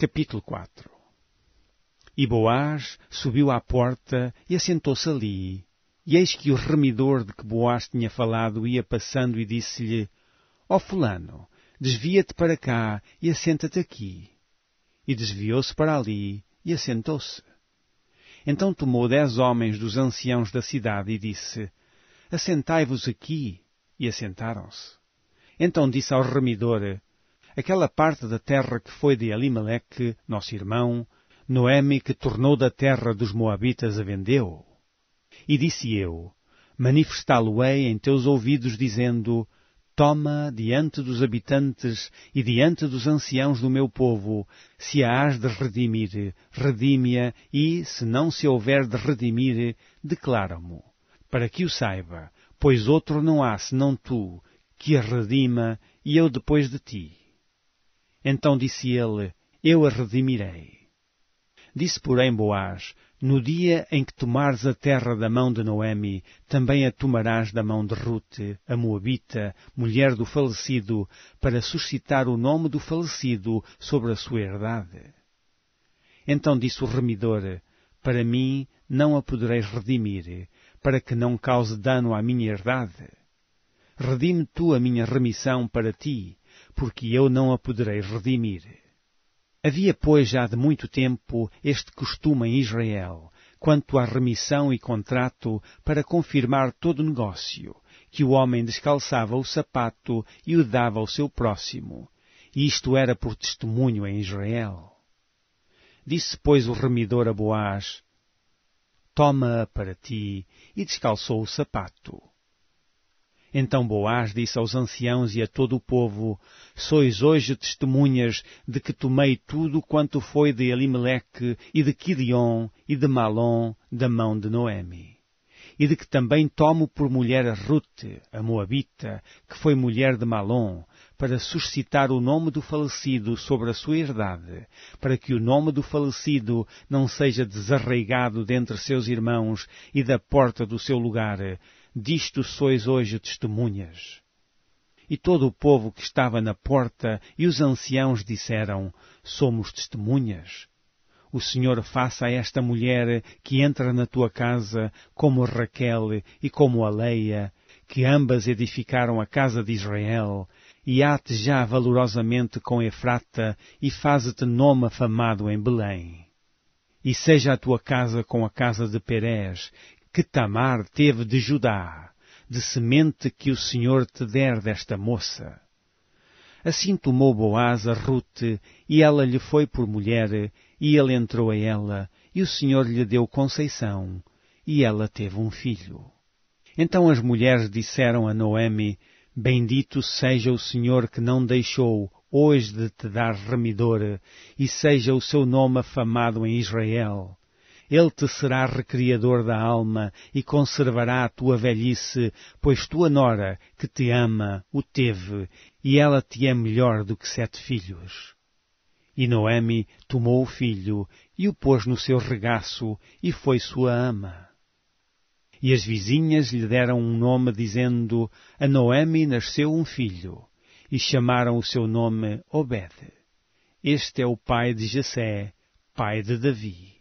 Capítulo 4 E Boaz subiu à porta e assentou-se ali. E eis que o remidor de que Boaz tinha falado ia passando e disse-lhe, Ó oh, fulano, desvia-te para cá e assenta-te aqui. E desviou-se para ali e assentou-se. Então tomou dez homens dos anciãos da cidade e disse, Assentai-vos aqui. E assentaram-se. Então disse ao remidor, aquela parte da terra que foi de Elimeleque, nosso irmão, Noemi, que tornou da terra dos Moabitas a vendeu. E disse eu, manifestá-lo-ei em teus ouvidos, dizendo, Toma diante dos habitantes e diante dos anciãos do meu povo, se a hás de redimir, redime-a, e, se não se houver de redimir, declara-mo, para que o saiba, pois outro não há senão tu, que a redima, e eu depois de ti. Então disse ele, Eu a redimirei. Disse, porém, Boaz, no dia em que tomares a terra da mão de Noemi, também a tomarás da mão de Rute, a Moabita, mulher do falecido, para suscitar o nome do falecido sobre a sua herdade. Então disse o remidor, para mim não a podereis redimir, para que não cause dano à minha herdade. Redime tu a minha remissão para ti, porque eu não a poderei redimir. Havia, pois, já de muito tempo este costume em Israel, quanto à remissão e contrato para confirmar todo o negócio, que o homem descalçava o sapato e o dava ao seu próximo. E isto era por testemunho em Israel. Disse, pois, o remidor a Boaz, Toma-a para ti, e descalçou o sapato. Então Boaz disse aos anciãos e a todo o povo, Sois hoje testemunhas de que tomei tudo quanto foi de Elimeleque e de Quidion e de Malon da mão de Noemi. E de que também tomo por mulher a Rute, a Moabita, que foi mulher de Malon, para suscitar o nome do falecido sobre a sua herdade, para que o nome do falecido não seja desarraigado dentre seus irmãos e da porta do seu lugar, disto sois hoje testemunhas. E todo o povo que estava na porta e os anciãos disseram, somos testemunhas. O Senhor faça a esta mulher que entra na tua casa como Raquel e como Aleia que ambas edificaram a casa de Israel, e ate já valorosamente com Efrata e faze-te nome afamado em Belém. E seja a tua casa com a casa de Perez, que Tamar teve de Judá, de semente que o Senhor te der desta moça. Assim tomou Boaz a Rute, e ela lhe foi por mulher, e ele entrou a ela, e o Senhor lhe deu conceição, e ela teve um filho. Então as mulheres disseram a Noemi, Bendito seja o Senhor que não deixou hoje de te dar remidor, e seja o seu nome afamado em Israel, ele te será recriador da alma e conservará a tua velhice, pois tua nora, que te ama, o teve, e ela te é melhor do que sete filhos. E Noemi tomou o filho e o pôs no seu regaço e foi sua ama. E as vizinhas lhe deram um nome, dizendo, a Noemi nasceu um filho, e chamaram o seu nome Obed. Este é o pai de Jessé, pai de Davi.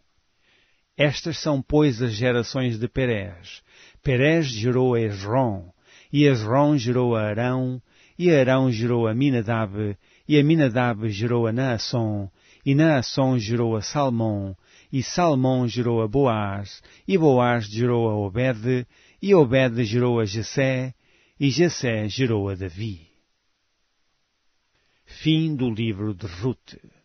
Estas são, pois, as gerações de Perez. Perez gerou a Esrom, e Esrom gerou a Arão, e Arão gerou a Minadab, e a Minadab gerou a Naasson, e Naasson gerou a Salmão, e Salmão gerou a Boaz, e Boaz gerou a Obed, e Obed gerou a Jessé, e Jessé gerou a Davi. Fim do livro de Ruth.